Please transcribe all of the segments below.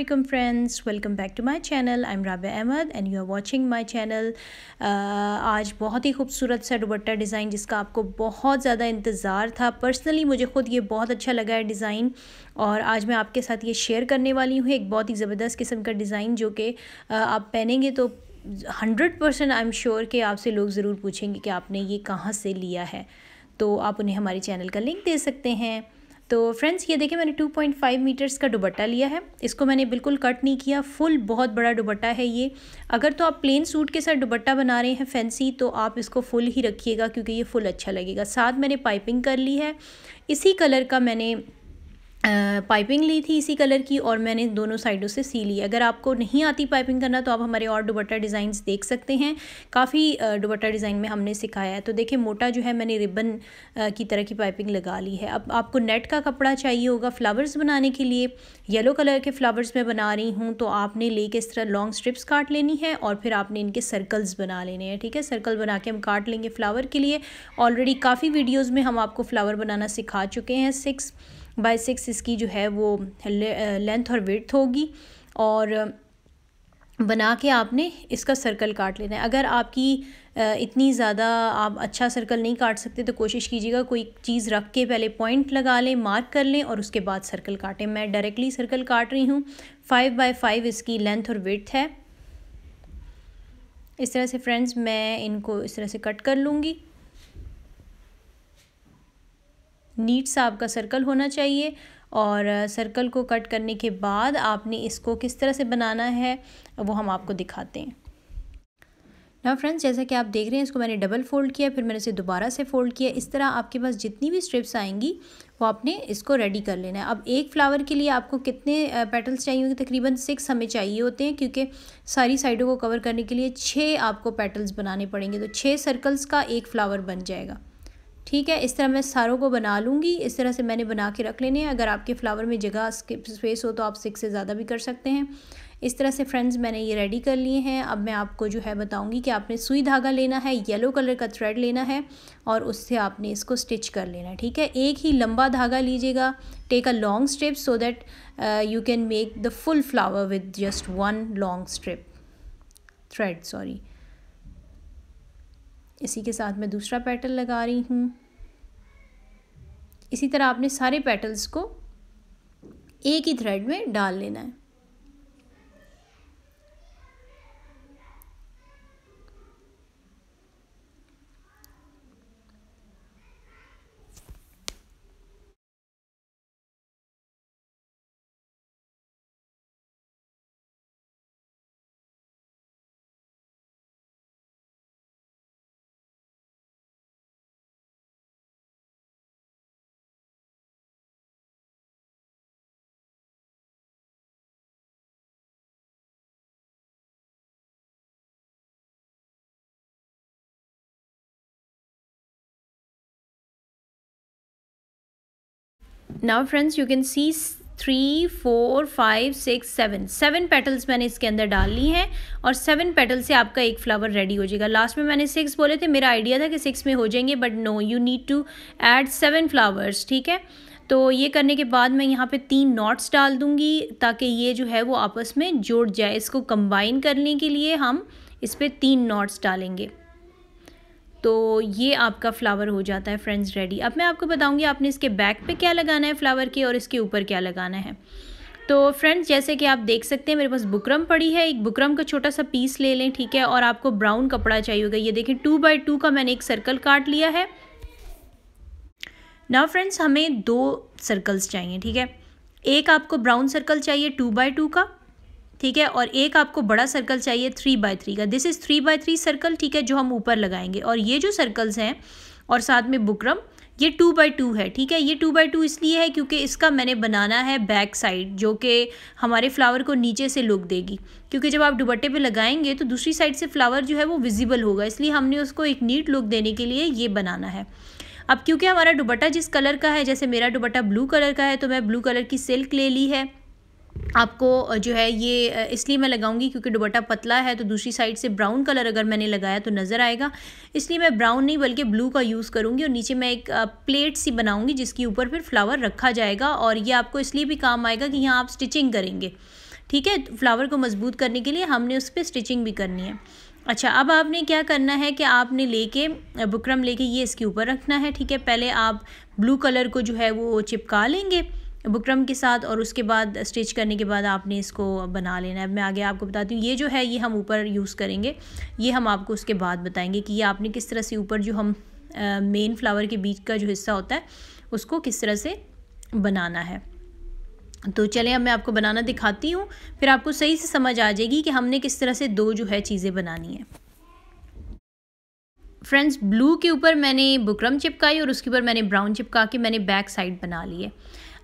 Assalamualaikum friends welcome back to my channel I'm Rabia Ahmed and you are watching my channel uh, आज बहुत ही खूबसूरत सा दुबट्टा design जिसका आपको बहुत ज़्यादा इंतज़ार था पर्सनली मुझे ख़ुद ये बहुत अच्छा लगा है डिज़ाइन और आज मैं आपके साथ ये शेयर करने वाली हूँ एक बहुत ही ज़बरदस्त किस्म का डिज़ाइन जो कि uh, आप पहनेंगे तो hundred percent I am sure कि आपसे लोग ज़रूर पूछेंगे कि आपने ये कहाँ से लिया है तो आप उन्हें हमारे चैनल का लिंक दे सकते हैं तो फ्रेंड्स ये देखिए मैंने 2.5 मीटर्स का दुबट्टा लिया है इसको मैंने बिल्कुल कट नहीं किया फुल बहुत बड़ा दुबट्टा है ये अगर तो आप प्लेन सूट के साथ दुबट्टा बना रहे हैं फैंसी तो आप इसको फुल ही रखिएगा क्योंकि ये फुल अच्छा लगेगा साथ मैंने पाइपिंग कर ली है इसी कलर का मैंने पाइपिंग ली थी इसी कलर की और मैंने दोनों साइडों से सी ली अगर आपको नहीं आती पाइपिंग करना तो आप हमारे और दुबट्टा डिज़ाइन देख सकते हैं काफ़ी दुबट्टा डिज़ाइन में हमने सिखाया है तो देखिए मोटा जो है मैंने रिबन की तरह की पाइपिंग लगा ली है अब आपको नेट का कपड़ा चाहिए होगा फ्लावर्स बनाने के लिए येलो कलर के फ्लावर्स मैं बना रही हूँ तो आपने ले के इस तरह लॉन्ग स्ट्रिप्स काट लेनी है और फिर आपने इनके सर्कल्स बना लेने हैं ठीक है सर्कल बना के हम काट लेंगे फ्लावर के लिए ऑलरेडी काफ़ी वीडियोज़ में हम आपको फ्लावर बनाना सिखा चुके हैं सिक्स बाई सिक्स इसकी जो है वो लेंथ और विथ होगी और बना के आपने इसका सर्कल काट लेना है अगर आपकी इतनी ज़्यादा आप अच्छा सर्कल नहीं काट सकते तो कोशिश कीजिएगा कोई चीज़ रख के पहले पॉइंट लगा लें मार्क कर लें और उसके बाद सर्कल काटें मैं डायरेक्टली सर्कल काट रही हूँ फाइव बाई फाइव इसकी लेंथ और विथ है इस तरह से फ्रेंड्स मैं इनको इस तरह से कट कर लूँगी नीट सा आपका सर्कल होना चाहिए और सर्कल को कट करने के बाद आपने इसको किस तरह से बनाना है वो हम आपको दिखाते हैं ना फ्रेंड्स जैसा कि आप देख रहे हैं इसको मैंने डबल फोल्ड किया फिर मैंने इसे दोबारा से फोल्ड किया इस तरह आपके पास जितनी भी स्ट्रिप्स आएंगी वो आपने इसको रेडी कर लेना है अब एक फ्लावर के लिए आपको कितने पेटल्स चाहिए होंगे तकरीबन सिक्स हमें चाहिए होते हैं क्योंकि सारी साइडों को कवर करने के लिए छः आपको पेटल्स बनाने पड़ेंगे तो छः सर्कल्स का एक फ्लावर बन जाएगा ठीक है इस तरह मैं सारों को बना लूँगी इस तरह से मैंने बना के रख लेने हैं अगर आपके फ्लावर में जगह स्पेस हो तो आप सिक्स से ज़्यादा भी कर सकते हैं इस तरह से फ्रेंड्स मैंने ये रेडी कर लिए हैं अब मैं आपको जो है बताऊंगी कि आपने सुई धागा लेना है येलो कलर का थ्रेड लेना है और उससे आपने इसको स्टिच कर लेना है ठीक है एक ही लंबा धागा लीजिएगा take a long strip so that you can make the full flower with just one long strip thread sorry इसी के साथ मैं दूसरा पेटल लगा रही हूँ इसी तरह आपने सारे पेटल्स को एक ही थ्रेड में डाल लेना है now friends you can see three four five six seven seven petals मैंने इसके अंदर डाल ली हैं और सेवन पेटल से आपका एक फ्लावर रेडी हो जाएगा लास्ट में मैंने सिक्स बोले थे मेरा आइडिया था कि सिक्स में हो जाएंगे but no you need to add seven flowers ठीक है तो ये करने के बाद मैं यहाँ पे तीन नॉट्स डाल दूँगी ताकि ये जो है वो आपस में जुड़ जाए इसको कंबाइन करने के लिए हम इस पर तीन नॉट्स डालेंगे तो ये आपका फ्लावर हो जाता है फ्रेंड्स रेडी अब मैं आपको बताऊंगी आपने इसके बैक पे क्या लगाना है फ्लावर के और इसके ऊपर क्या लगाना है तो फ्रेंड्स जैसे कि आप देख सकते हैं मेरे पास बुकरम पड़ी है एक बुकरम का छोटा सा पीस ले लें ठीक है और आपको ब्राउन कपड़ा चाहिए होगा ये देखें टू बाई टू का मैंने एक सर्कल काट लिया है ना फ्रेंड्स हमें दो सर्कल्स चाहिए ठीक है एक आपको ब्राउन सर्कल चाहिए टू बाई टू का ठीक है और एक आपको बड़ा सर्कल चाहिए थ्री बाय थ्री का this is three by three circle ठीक है जो हम ऊपर लगाएंगे और ये जो सर्कल्स हैं और साथ में बुकरम ये टू बाई टू है ठीक है ये टू बाई टू इसलिए है क्योंकि इसका मैंने बनाना है बैक साइड जो कि हमारे फ्लावर को नीचे से लुक देगी क्योंकि जब आप दुबट्टे पे लगाएंगे तो दूसरी साइड से फ्लावर जो है वो विजिबल होगा इसलिए हमने उसको एक नीट लुक देने के लिए ये बनाना है अब क्योंकि हमारा दुबट्टा जिस कलर का है जैसे मेरा दुबट्टा ब्लू कलर का है तो मैं ब्लू कलर की सिल्क ले ली है आपको जो है ये इसलिए मैं लगाऊंगी क्योंकि दुपट्टा पतला है तो दूसरी साइड से ब्राउन कलर अगर मैंने लगाया तो नज़र आएगा इसलिए मैं ब्राउन नहीं बल्कि ब्लू का यूज़ करूँगी और नीचे मैं एक प्लेट सी बनाऊँगी जिसके ऊपर फिर फ्लावर रखा जाएगा और ये आपको इसलिए भी काम आएगा कि यहाँ आप स्टिचिंग करेंगे ठीक है तो फ्लावर को मजबूत करने के लिए हमने उस पर स्टिचिंग भी करनी है अच्छा अब आपने क्या करना है कि आपने लेके बुकरम लेके ये इसके ऊपर रखना है ठीक है पहले आप ब्लू कलर को जो है वो चिपका लेंगे बुकरम के साथ और उसके बाद स्टिच करने के बाद आपने इसको बना लेना है मैं आगे आपको बताती हूँ ये जो है ये हम ऊपर यूज़ करेंगे ये हम आपको उसके बाद बताएंगे कि ये आपने किस तरह से ऊपर जो हम मेन फ्लावर के बीच का जो हिस्सा होता है उसको किस तरह से बनाना है तो चलें अब मैं आपको बनाना दिखाती हूँ फिर आपको सही से समझ आ जाएगी कि हमने किस तरह से दो जो है चीज़ें बनानी है फ्रेंड्स ब्लू के ऊपर मैंने बुकरम चिपकाई और उसके ऊपर मैंने ब्राउन चिपका के मैंने बैक साइड बना ली है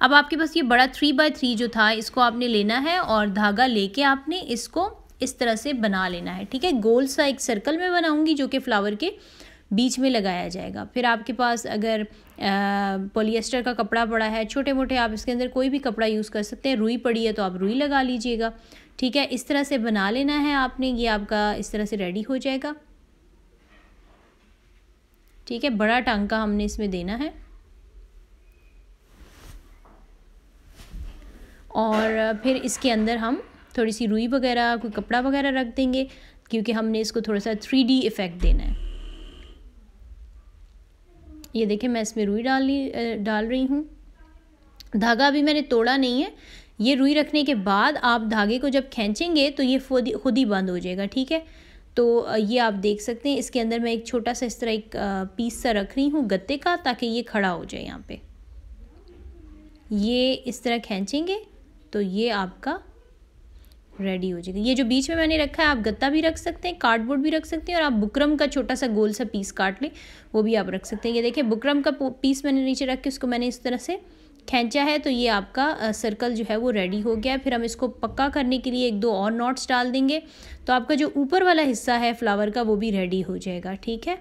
अब आपके पास ये बड़ा थ्री बाय थ्री जो था इसको आपने लेना है और धागा लेके आपने इसको इस तरह से बना लेना है ठीक है गोल सा एक सर्कल में बनाऊंगी जो कि फ्लावर के बीच में लगाया जाएगा फिर आपके पास अगर पोलिएस्टर का कपड़ा पड़ा है छोटे मोटे आप इसके अंदर कोई भी कपड़ा यूज़ कर सकते हैं रुई पड़ी है तो आप रुई लगा लीजिएगा ठीक है इस तरह से बना लेना है आपने ये आपका इस तरह से रेडी हो जाएगा ठीक है बड़ा टांका हमने इसमें देना है और फिर इसके अंदर हम थोड़ी सी रुई वगैरह कोई कपड़ा वगैरह रख देंगे क्योंकि हमने इसको थोड़ा सा थ्री डी इफ़ेक्ट देना है ये देखें मैं इसमें रुई डाल डाल रही हूँ धागा अभी मैंने तोड़ा नहीं है ये रुई रखने के बाद आप धागे को जब खींचेंगे तो ये खुद ही बंद हो जाएगा ठीक है तो ये आप देख सकते हैं इसके अंदर मैं एक छोटा सा इस तरह एक पीस सा रख रही हूँ गत्ते का ताकि ये खड़ा हो जाए यहाँ पे ये इस तरह खींचेंगे तो ये आपका रेडी हो जाएगा ये जो बीच में मैंने रखा है आप गत्ता भी रख सकते हैं कार्डबोर्ड भी रख सकते हैं और आप बुकरम का छोटा सा गोल सा पीस काट लें वो भी आप रख सकते हैं ये देखिए बुकरम का पीस मैंने नीचे रख के उसको मैंने इस तरह से खींचा है तो ये आपका सर्कल जो है वो रेडी हो गया फिर हम इसको पक्का करने के लिए एक दो और नॉट्स डाल देंगे तो आपका जो ऊपर वाला हिस्सा है फ्लावर का वो भी रेडी हो जाएगा ठीक है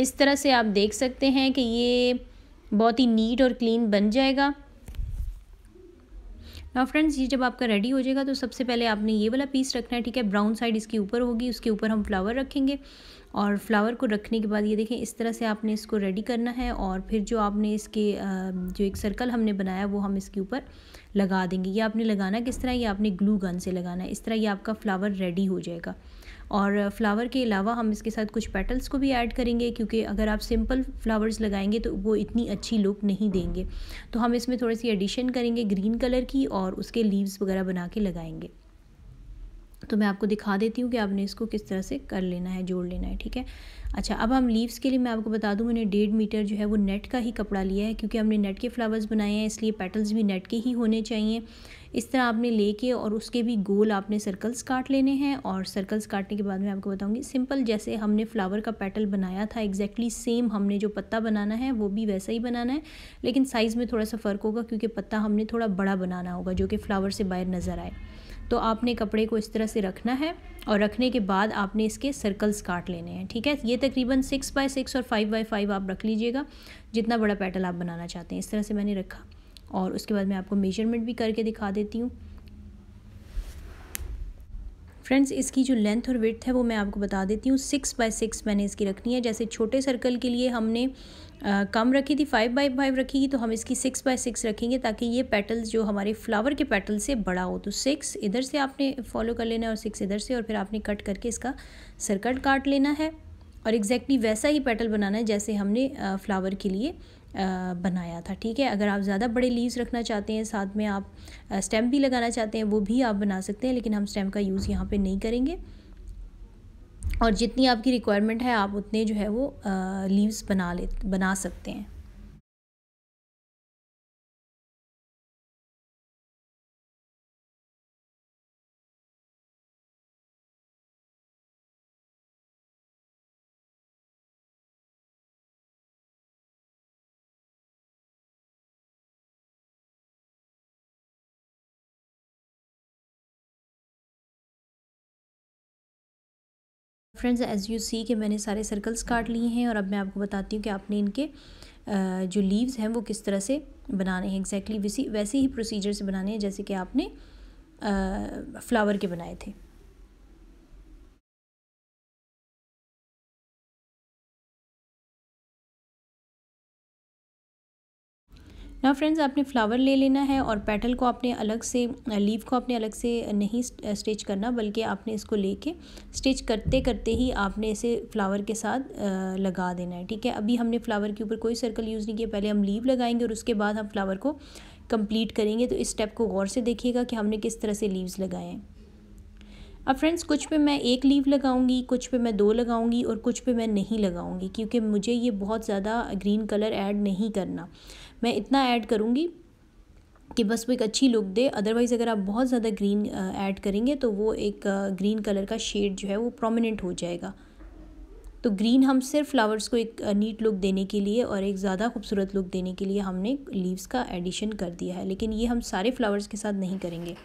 इस तरह से आप देख सकते हैं कि ये बहुत ही नीट और क्लीन बन जाएगा ना फ्रेंड्स ये जब आपका रेडी हो जाएगा तो सबसे पहले आपने ये वाला पीस रखना है ठीक है ब्राउन साइड इसके ऊपर होगी उसके ऊपर हम फ्लावर रखेंगे और फ्लावर को रखने के बाद ये देखें इस तरह से आपने इसको रेडी करना है और फिर जो आपने इसके जो एक सर्कल हमने बनाया वो हम इसके ऊपर लगा देंगे ये आपने लगाना किस तरह ये आपने ग्लू गन से लगाना है इस तरह ये आपका फ्लावर रेडी हो जाएगा और फ्लावर के अलावा हम इसके साथ कुछ पेटल्स को भी ऐड करेंगे क्योंकि अगर आप सिंपल फ्लावर्स लगाएंगे तो वो इतनी अच्छी लुक नहीं देंगे तो हम इसमें थोड़ी सी एडिशन करेंगे ग्रीन कलर की और उसके लीव्स वगैरह बना के लगाएंगे तो मैं आपको दिखा देती हूँ कि आपने इसको किस तरह से कर लेना है जोड़ लेना है ठीक है अच्छा अब हम लीव्स के लिए मैं आपको बता दूँ मैंने डेढ़ मीटर जो है वो नेट का ही कपड़ा लिया है क्योंकि हमने नेट के फ्लावर्स बनाए हैं इसलिए पेटल्स भी नेट के ही होने चाहिए इस तरह आपने लेके और उसके भी गोल आपने सर्कल्स काट लेने हैं और सर्कल्स काटने के बाद मैं आपको बताऊँगी सिंपल जैसे हमने फ्लावर का पेटल बनाया था एग्जैक्टली सेम हमने जो पत्ता बनाना है वो भी वैसा ही बनाना है लेकिन साइज़ में थोड़ा सा फ़र्क होगा क्योंकि पत्ता हमने थोड़ा बड़ा बनाना होगा जो कि फ्लावर से बाहर नज़र आए तो आपने कपड़े को इस तरह से रखना है और रखने के बाद आपने इसके सर्कल्स काट लेने हैं ठीक है ये तकरीबन सिक्स बाय सिक्स और फाइव बाय फाइव आप रख लीजिएगा जितना बड़ा पैटल आप बनाना चाहते हैं इस तरह से मैंने रखा और उसके बाद मैं आपको मेजरमेंट भी करके दिखा देती हूँ फ्रेंड्स इसकी जो लेंथ और विथ है वो मैं आपको बता देती हूँ सिक्स बाय सिक्स मैंने इसकी रखनी है जैसे छोटे सर्कल के लिए हमने आ, कम रखी थी फाइव बाई फाइव रखी थी तो हम इसकी सिक्स बाय सिक्स रखेंगे ताकि ये पेटल्स जो हमारे फ्लावर के पेटल से बड़ा हो तो सिक्स इधर से आपने फॉलो कर लेना है और सिक्स इधर से और फिर आपने कट करके इसका सर्कट काट लेना है और एग्जैक्टली वैसा ही पेटल बनाना है जैसे हमने फ्लावर के लिए बनाया था ठीक है अगर आप ज़्यादा बड़े लीव्स रखना चाहते हैं साथ में आप स्टेम भी लगाना चाहते हैं वो भी आप बना सकते हैं लेकिन हम स्टेम का यूज़ यहाँ पर नहीं करेंगे और जितनी आपकी रिक्वायरमेंट है आप उतने जो है वो लीव्स बना ले बना सकते हैं फ्रेंड्स एज यू सी कि मैंने सारे सर्कल्स काट लिए हैं और अब मैं आपको बताती हूँ कि आपने इनके जो लीव्स हैं वो किस तरह से बनाने हैं एग्जैक्टली exactly वैसी वैसे ही प्रोसीजर से बनाने हैं जैसे कि आपने फ्लावर के बनाए थे ना फ्रेंड्स आपने फ्लावर ले लेना है और पेटल को आपने अलग से लीव को आपने अलग से नहीं स्टिच करना बल्कि आपने इसको लेके स्टिच करते करते ही आपने इसे फ्लावर के साथ लगा देना है ठीक है अभी हमने फ्लावर के ऊपर कोई सर्कल यूज़ नहीं किया पहले हम लीव लगाएंगे और उसके बाद हम फ्लावर को कंप्लीट करेंगे तो इस स्टेप को गौर से देखिएगा कि हमने किस तरह से लीव्स लगाए हैं अब फ्रेंड्स कुछ पे मैं एक लीव लगाऊंगी कुछ पे मैं दो लगाऊंगी और कुछ पे मैं नहीं लगाऊंगी क्योंकि मुझे ये बहुत ज़्यादा ग्रीन कलर ऐड नहीं करना मैं इतना ऐड करूँगी कि बस वो एक अच्छी लुक दे अदरवाइज़ अगर आप बहुत ज़्यादा ग्रीन ऐड करेंगे तो वो एक ग्रीन कलर का शेड जो है वो प्रोमिनेंट हो जाएगा तो ग्रीन हम सिर्फ फ्लावर्स को एक नीट लुक देने के लिए और एक ज़्यादा खूबसूरत लुक देने के लिए हमने लीव्स का एडिशन कर दिया है लेकिन ये हम सारे फ्लावर्स के साथ नहीं करेंगे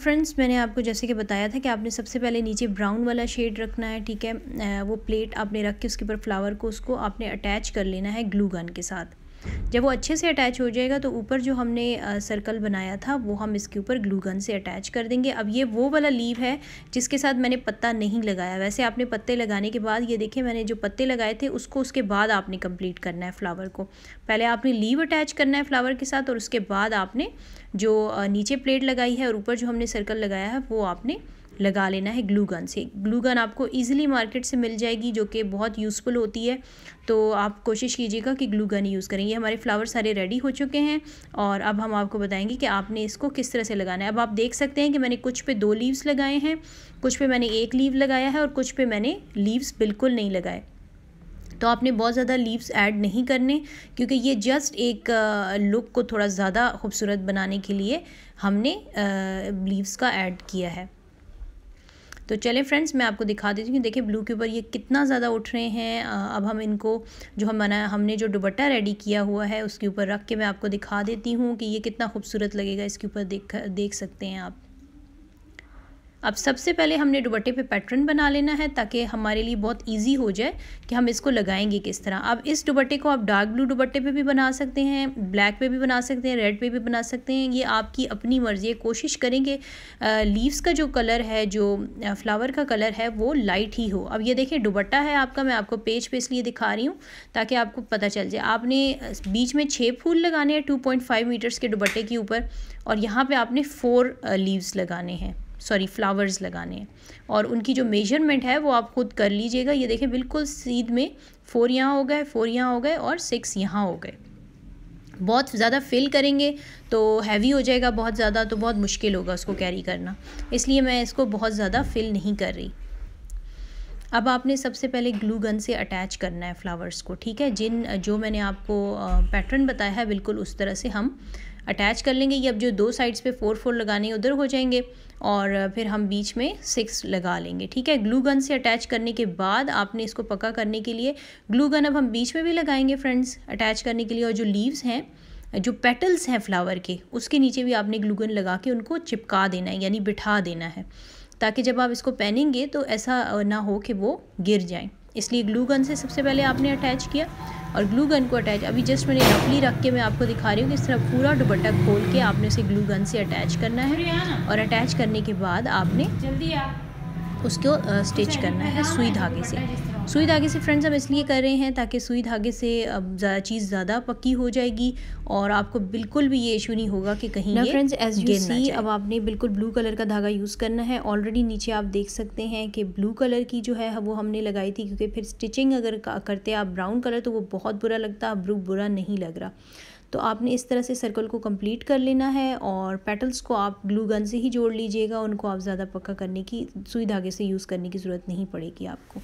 फ्रेंड्स मैंने आपको जैसे कि बताया था कि आपने सबसे पहले नीचे ब्राउन वाला शेड रखना है ठीक है वो प्लेट आपने रख के उसके ऊपर फ्लावर को उसको आपने अटैच कर लेना है ग्लू गन के साथ जब वो अच्छे से अटैच हो जाएगा तो ऊपर जो हमने सर्कल बनाया था वो हम इसके ऊपर ग्लू गन से अटैच कर देंगे अब ये वो वाला लीव है जिसके साथ मैंने पत्ता नहीं लगाया वैसे आपने पत्ते लगाने के बाद ये देखिए मैंने जो पत्ते लगाए थे उसको उसके बाद आपने कंप्लीट करना है फ्लावर को पहले आपने लीव अटैच करना है फ्लावर के साथ और उसके बाद आपने जो नीचे प्लेट लगाई है और ऊपर जो हमने सर्कल लगाया है वो आपने लगा लेना है ग्लू गन से ग्लू गन आपको ईजिली मार्केट से मिल जाएगी जो कि बहुत यूज़फुल होती है तो आप कोशिश कीजिएगा कि ग्लू गन यूज़ करें ये हमारे फ्लावर सारे रेडी हो चुके हैं और अब हम आपको बताएंगे कि आपने इसको किस तरह से लगाना है अब आप देख सकते हैं कि मैंने कुछ पे दो लीव्स लगाए हैं कुछ पे मैंने एक लीव लगाया है और कुछ पे मैंने लीव्स बिल्कुल नहीं लगाए तो आपने बहुत ज़्यादा लीव्स ऐड नहीं करने क्योंकि ये जस्ट एक लुक को थोड़ा ज़्यादा खूबसूरत बनाने के लिए हमने लीव्स का ऐड किया है तो चले फ्रेंड्स मैं आपको दिखा देती हूँ देखिए ब्लू के ऊपर ये कितना ज़्यादा उठ रहे हैं अब हम इनको जो हम बना हमने जो दुबट्टा रेडी किया हुआ है उसके ऊपर रख के मैं आपको दिखा देती हूँ कि ये कितना खूबसूरत लगेगा इसके ऊपर देख देख सकते हैं आप अब सबसे पहले हमने दुबट्टे पे पैटर्न बना लेना है ताकि हमारे लिए बहुत इजी हो जाए कि हम इसको लगाएंगे किस तरह अब इस दुबट्टे को आप डार्क ब्लू दुबट्टे पे भी बना सकते हैं ब्लैक पे भी बना सकते हैं रेड पे भी बना सकते हैं ये आपकी अपनी मर्ज़ी है कोशिश करेंगे लीव्स का जो कलर है जो फ्लावर का कलर है वो लाइट ही हो अब ये देखिए दुबट्टा है आपका मैं आपको पेज पे इसलिए दिखा रही हूँ ताकि आपको पता चल जाए आपने बीच में छः फूल लगाने हैं टू मीटर्स के दुबट्टे के ऊपर और यहाँ पर आपने फ़ोर लीव्स लगाने हैं सॉरी फ्लावर्स लगाने हैं और उनकी जो मेजरमेंट है वो आप खुद कर लीजिएगा ये देखें बिल्कुल सीध में फोर यहाँ हो गए फोर यहाँ हो गए और सिक्स यहाँ हो गए बहुत ज़्यादा फिल करेंगे तो हैवी हो जाएगा बहुत ज़्यादा तो बहुत मुश्किल होगा उसको कैरी करना इसलिए मैं इसको बहुत ज़्यादा फिल नहीं कर रही अब आपने सबसे पहले ग्लू गन से अटैच करना है फ्लावर्स को ठीक है जिन जो मैंने आपको पैटर्न बताया है बिल्कुल उस तरह से हम अटैच कर लेंगे ये अब जो दो साइड्स पे फोर फोर लगाने उधर हो जाएंगे और फिर हम बीच में सिक्स लगा लेंगे ठीक है ग्लू गन से अटैच करने के बाद आपने इसको पक्का करने के लिए ग्लू गन अब हम बीच में भी लगाएंगे फ्रेंड्स अटैच करने के लिए और जो लीव्स हैं जो पेटल्स हैं फ्लावर के उसके नीचे भी आपने ग्लूगन लगा के उनको चिपका देना है यानी बिठा देना है ताकि जब आप इसको पहनेंगे तो ऐसा ना हो कि वो गिर जाए इसलिए ग्लू गन से सबसे पहले आपने अटैच किया और ग्लू गन को अटैच अभी जस्ट मैंने रफली रख के मैं आपको दिखा रही हूँ कि इस तरह पूरा दुपट्टा खोल के आपने उसे ग्लू गन से अटैच करना है और अटैच करने के बाद आपने उसको स्टिच अच्छा, करना है सुई धागे से सुई धागे से फ्रेंड्स हम इसलिए कर रहे हैं ताकि सुई धागे से ज़्यादा चीज़ ज़्यादा पक्की हो जाएगी और आपको बिल्कुल भी ये इशू नहीं होगा कि कहीं ना फ्रेंड्स एज यू सी अब आपने बिल्कुल ब्लू कलर का धागा यूज़ करना है ऑलरेडी नीचे आप देख सकते हैं कि ब्लू कलर की जो है वो हमने लगाई थी क्योंकि फिर स्टिचिंग अगर करते आप ब्राउन कलर तो वो बहुत बुरा लगता है ब्लू बुरा नहीं लग रहा तो आपने इस तरह से सर्कल को कंप्लीट कर लेना है और पेटल्स को आप ग्लू गन से ही जोड़ लीजिएगा उनको आप ज़्यादा पक्का करने की सुई धागे से यूज़ करने की ज़रूरत नहीं पड़ेगी आपको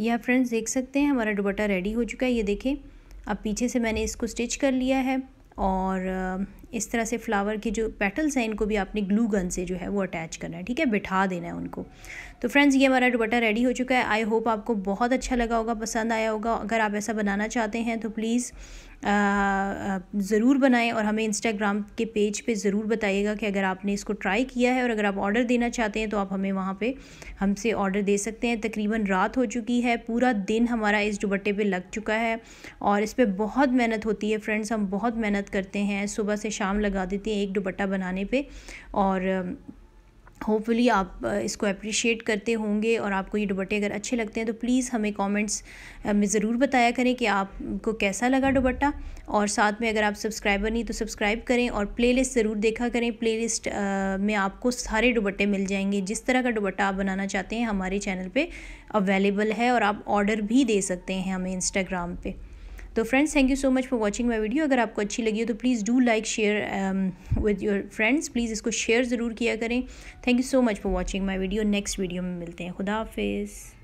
यह फ्रेंड्स देख सकते हैं हमारा दुपट्टा रेडी हो चुका है ये देखें अब पीछे से मैंने इसको स्टिच कर लिया है और इस तरह से फ्लावर के जो पेटल्स हैं इनको भी आपने ग्लू गन से जो है वो अटैच करना है ठीक है बिठा देना है उनको तो फ्रेंड्स ये हमारा दुपट्टा रेडी हो चुका है आई होप आपको बहुत अच्छा लगा होगा पसंद आया होगा अगर आप ऐसा बनाना चाहते हैं तो प्लीज़ ज़रूर बनाएं और हमें इंस्टाग्राम के पेज पे ज़रूर बताइएगा कि अगर आपने इसको ट्राई किया है और अगर आप ऑर्डर देना चाहते हैं तो आप हमें वहाँ पे हमसे ऑर्डर दे सकते हैं तकरीबन रात हो चुकी है पूरा दिन हमारा इस दुबट्टे पे लग चुका है और इस पर बहुत मेहनत होती है फ्रेंड्स हम बहुत मेहनत करते हैं सुबह से शाम लगा देते हैं एक दुबट्टा बनाने पर और होपफुली आप uh, इसको अप्रिशिएट करते होंगे और आपको ये दुबट्टे अगर अच्छे लगते हैं तो प्लीज़ हमें कमेंट्स uh, में ज़रूर बताया करें कि आपको कैसा लगा दुबट्टा और साथ में अगर आप सब्सक्राइबर नहीं तो सब्सक्राइब करें और प्लेलिस्ट ज़रूर देखा करें प्लेलिस्ट uh, में आपको सारे दुबट्टे मिल जाएंगे जिस तरह का दुबट्टा आप बनाना चाहते हैं हमारे चैनल पर अवेलेबल है और आप ऑर्डर भी दे सकते हैं हमें इंस्टाग्राम पर तो friends thank you so much for watching my video अगर आपको अच्छी लगी हो तो please do like share with your friends please इसको शेयर ज़रूर किया करें thank you so much for watching my video next video में मिलते हैं खुदा हाफिज़